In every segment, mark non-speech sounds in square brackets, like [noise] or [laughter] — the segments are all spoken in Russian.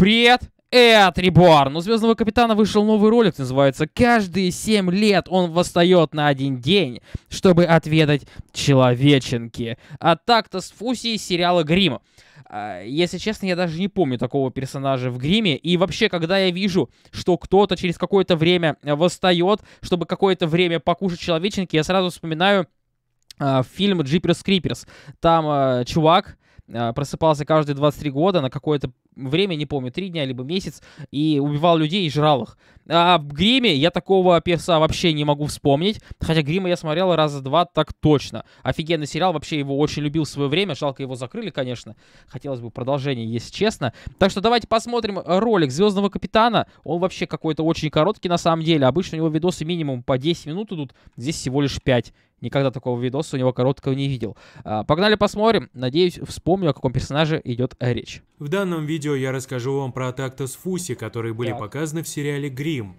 Привет! Это Реборн. У Звездного Капитана вышел новый ролик, называется «Каждые семь лет он восстает на один день, чтобы отведать человеченки». А так-то с Фуси сериала Грим. А, если честно, я даже не помню такого персонажа в гриме. И вообще, когда я вижу, что кто-то через какое-то время э, восстает, чтобы какое-то время покушать человеченки, я сразу вспоминаю э, фильм «Джиперс Криперс». Там э, чувак, э, просыпался каждые 23 года на какое-то время не помню, три дня, либо месяц, и убивал людей и жрал их. А в Гриме я такого перса вообще не могу вспомнить, хотя Грима я смотрел раза два так точно. Офигенный сериал, вообще его очень любил в свое время, жалко его закрыли, конечно. Хотелось бы продолжение, если честно. Так что давайте посмотрим ролик Звездного Капитана. Он вообще какой-то очень короткий на самом деле, обычно у него видосы минимум по 10 минут идут, здесь всего лишь 5. Никогда такого видоса у него короткого не видел. А, погнали посмотрим. Надеюсь, вспомню, о каком персонаже идет речь. В данном видео видео я расскажу вам про Тактос Фуси, которые были показаны в сериале «Грим».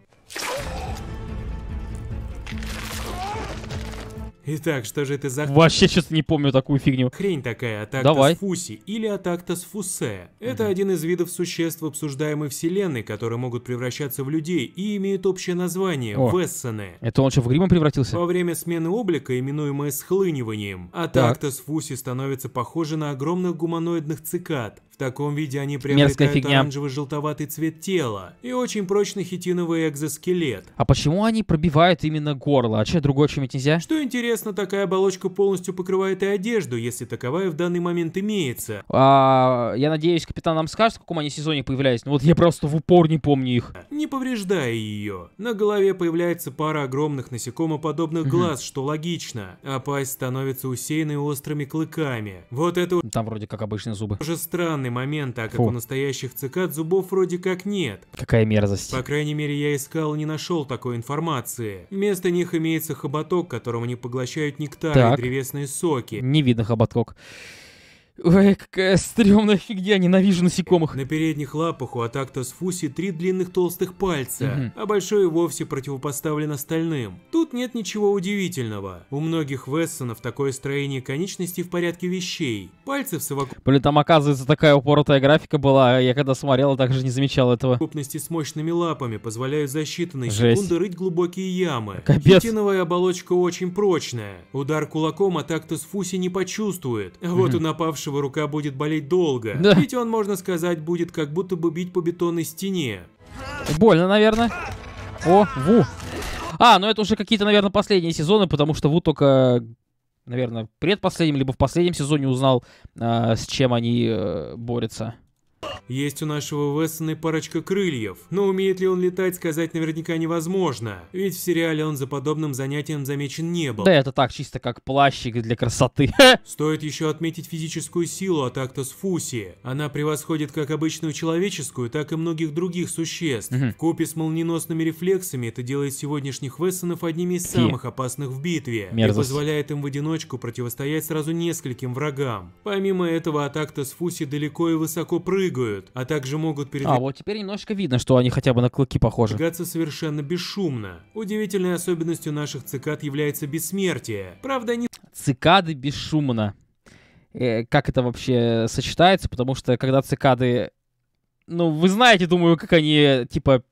Итак, что же это за... Вообще сейчас не помню такую фигню. Хрень такая, атактос Давай. фуси или атактос фусе. Это угу. один из видов существ обсуждаемой вселенной, которые могут превращаться в людей и имеют общее название О. Это он что, в грима превратился? Во время смены облика, именуемое схлыниванием, атактос так. фуси становится похожа на огромных гуманоидных цикад, таком виде они приобретают оранжево-желтоватый цвет тела и очень прочный хитиновый экзоскелет. А почему они пробивают именно горло? А что, другое чем это нельзя? Что интересно, такая оболочка полностью покрывает и одежду, если таковая в данный момент имеется. А, я надеюсь, капитан нам скажет, в каком они сезоне появлялись. Ну вот я просто в упор не помню их. Не повреждая ее. На голове появляется пара огромных насекомоподобных угу. глаз, что логично. А пасть становится усеянной острыми клыками. Вот это... Там вроде как обычные зубы. Уже странный момент, так как Фу. у настоящих цикад зубов вроде как нет. Какая мерзость. По крайней мере, я искал и не нашел такой информации. Вместо них имеется хоботок, которым они поглощают нектар так. и древесные соки. Не видно хоботок. Ой, какая стрёмная фигня, ненавижу насекомых. На передних лапах у Атактос Фуси три длинных толстых пальца, угу. а большой вовсе противопоставлен остальным. Тут нет ничего удивительного. У многих Вессонов такое строение конечностей в порядке вещей. Пальцы в совокупности... Блин, там оказывается такая упоротая графика была, а я когда смотрел, также не замечал этого. Совокупности с мощными лапами позволяют за считанные Жесть. секунды рыть глубокие ямы. Капец. Хитиновая оболочка очень прочная. Удар кулаком Атактос Фуси не почувствует. А вот угу. у напавшего Лешего рука будет болеть долго, да. ведь он, можно сказать, будет как будто бы бить по бетонной стене. Больно, наверное. О, Ву. А, ну это уже какие-то, наверное, последние сезоны, потому что Ву только, наверное, предпоследнем, либо в последнем сезоне узнал, э, с чем они э, борются. Есть у нашего Вессона парочка крыльев, но умеет ли он летать, сказать наверняка невозможно, ведь в сериале он за подобным занятием замечен не был. Да это так, чисто как плащик для красоты. [laughs] Стоит еще отметить физическую силу от Актус Фуси. Она превосходит как обычную человеческую, так и многих других существ. Угу. В с молниеносными рефлексами это делает сегодняшних Вессонов одними из самых опасных в битве Мерзость. и позволяет им в одиночку противостоять сразу нескольким врагам. Помимо этого, от Актус Фуси далеко и высоко прыгают, чуют, а также могут передвигаться... А, вот теперь немножко видно, что они хотя бы на клыки похожи. Двигаться ...совершенно бесшумно. Удивительной особенностью наших цикад является бессмертие. Правда, они... Цикады бесшумно. Э, как это вообще сочетается? Потому что когда цикады ну, вы знаете, думаю, как они, типа,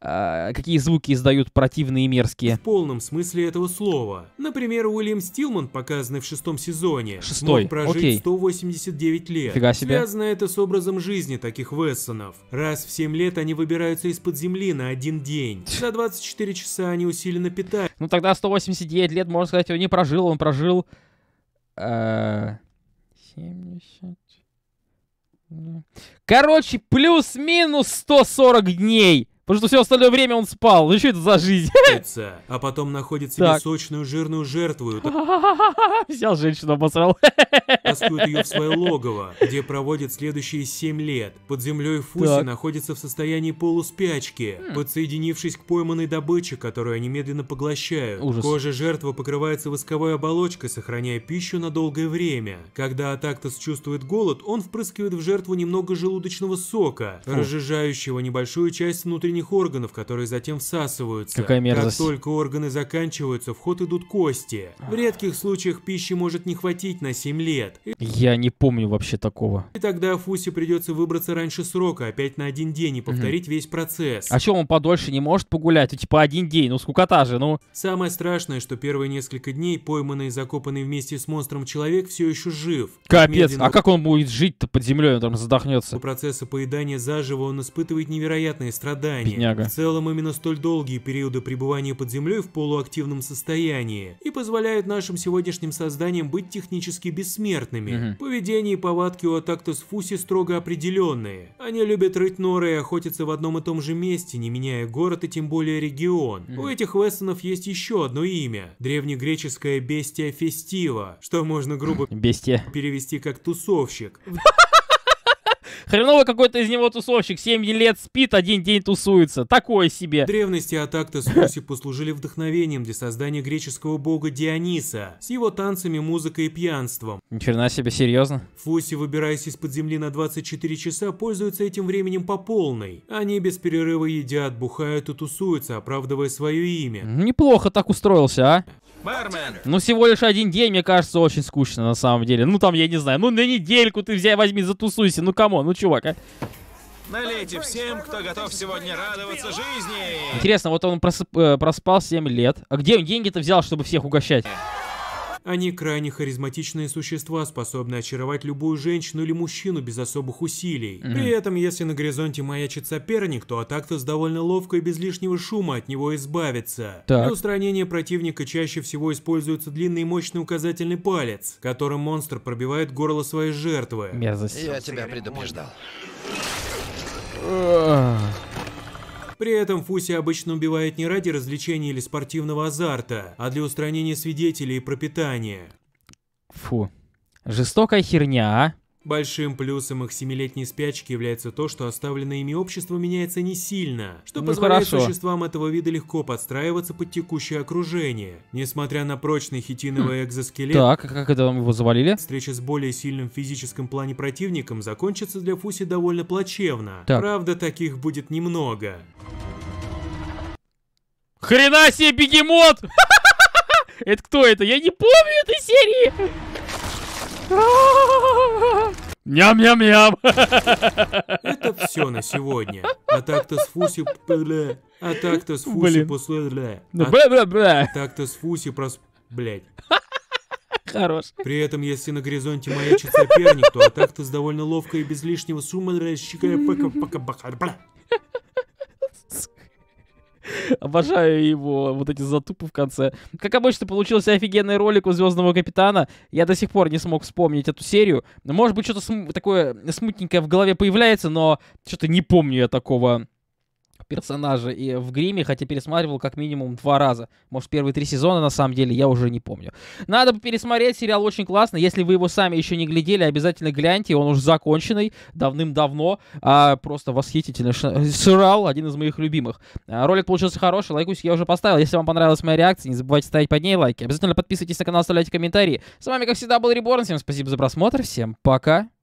а, какие звуки издают противные и мерзкие. В полном смысле этого слова. Например, Уильям Стилман, показанный в шестом сезоне, Шестой. мог прожить Окей. 189 лет. Фига себе. Связано это с образом жизни таких Вессонов. Раз в 7 лет они выбираются из-под земли на один день. [laughs] За 24 часа они усиленно питаются. Ну тогда 189 лет, можно сказать, он не прожил, он прожил... Э, 70... Короче, плюс-минус 140 дней. Потому что все остальное время он спал. Ну что это за жизнь? [laughs] А, а потом находит себе так. сочную жирную жертву. [laughs] Взял женщину, обосрал. [laughs] Таскует ее в свое логово, где проводит следующие 7 лет. Под землей Фуси так. находится в состоянии полуспячки, хм. подсоединившись к пойманной добыче, которую они медленно поглощают. Ужас. Кожа жертвы покрывается восковой оболочкой, сохраняя пищу на долгое время. Когда Атактос чувствует голод, он впрыскивает в жертву немного желудочного сока, Фу. разжижающего небольшую часть внутренней внутренних органов, которые затем всасываются. Какая мерзость. Как только органы заканчиваются, в ход идут кости. В редких случаях пищи может не хватить на 7 лет. И... Я не помню вообще такого. И тогда Фусе придется выбраться раньше срока, опять на один день и повторить угу. весь процесс. А что он подольше не может погулять? Ну, типа один день, ну скукота же, ну. Самое страшное, что первые несколько дней пойманный и закопанный вместе с монстром человек все еще жив. Капец, а Медленно... а как он будет жить-то под землей, он там задохнется? По процессу поедания заживо он испытывает невероятные страдания. Бедняга. В целом именно столь долгие периоды пребывания под землей в полуактивном состоянии и позволяют нашим сегодняшним созданиям быть технически бессмертными. Угу. Поведение и повадки у Атактус Фуси строго определенные. Они любят рыть норы и охотятся в одном и том же месте, не меняя город и тем более регион. Угу. У этих вестонов есть еще одно имя – древнегреческое бестия фестива, что можно грубо Бестия. перевести как тусовщик. [laughs] Хреновый какой-то из него тусовщик, 7 лет спит, один день тусуется. Такое себе. Древности Атакта с Руси послужили вдохновением для создания греческого бога Диониса с его танцами, музыкой и пьянством. Ничего себе, серьезно? Фуси, выбираясь из-под земли на 24 часа, пользуются этим временем по полной. Они без перерыва едят, бухают и тусуются, оправдывая свое имя. Неплохо так устроился, а? Ну, всего лишь один день, мне кажется, очень скучно, на самом деле. Ну, там, я не знаю, ну, на недельку ты взяй, возьми, затусуйся. Ну, кому, ну, чувак, а. Налейте всем, кто готов сегодня радоваться жизни. Интересно, вот он просып, э, проспал 7 лет. А где он деньги-то взял, чтобы всех угощать? Они крайне харизматичные существа, способные очаровать любую женщину или мужчину без особых усилий. Mm-hmm. При этом, если на горизонте маячит соперник, то с довольно ловко и без лишнего шума от него избавиться. Так. Для устранения противника чаще всего используется длинный и мощный указательный палец, которым монстр пробивает горло своей жертвы. Я, Я тебя предупреждал. При этом Фуси обычно убивает не ради развлечения или спортивного азарта, а для устранения свидетелей и пропитания. Фу. Жестокая херня, а? Большим плюсом их семилетней спячки является то, что оставленное ими общество меняется не сильно, что ну, позволяет хорошо. существам этого вида легко подстраиваться под текущее окружение. Несмотря на прочный хитиновый хм. экзоскелет... Так, а как это вам его завалили? Встреча с более сильным в физическом плане противником закончится для Фуси довольно плачевно. Так. Правда, таких будет немного. Хрена себе бегемот! [laughs] Это кто это? Я не помню этой серии! Ням-ням-ням. Это все на сегодня. А так-то с Фуси... А так-то с Фуси после... Ну, а, а так-то с Фуси прос... Блять. Хорош. При этом, если на горизонте маячит соперник, то а так-то с довольно ловко и без лишнего сумма расщикая пока пока бака Обожаю его, вот эти затупы в конце. Как обычно, получился офигенный ролик у Звездного Капитана. Я до сих пор не смог вспомнить эту серию. Может быть, что-то см такое смутненькое в голове появляется, но что-то не помню я такого персонажа и в гриме, хотя пересматривал как минимум два раза. Может, первые три сезона, на самом деле, я уже не помню. Надо пересмотреть, сериал очень классный. Если вы его сами еще не глядели, обязательно гляньте. Он уже законченный давным-давно. А, просто восхитительный сериал, один из моих любимых. А, ролик получился хороший, лайкусик я уже поставил. Если вам понравилась моя реакция, не забывайте ставить под ней лайки. Обязательно подписывайтесь на канал, оставляйте комментарии. С вами, как всегда, был Реборн. Всем спасибо за просмотр. Всем пока.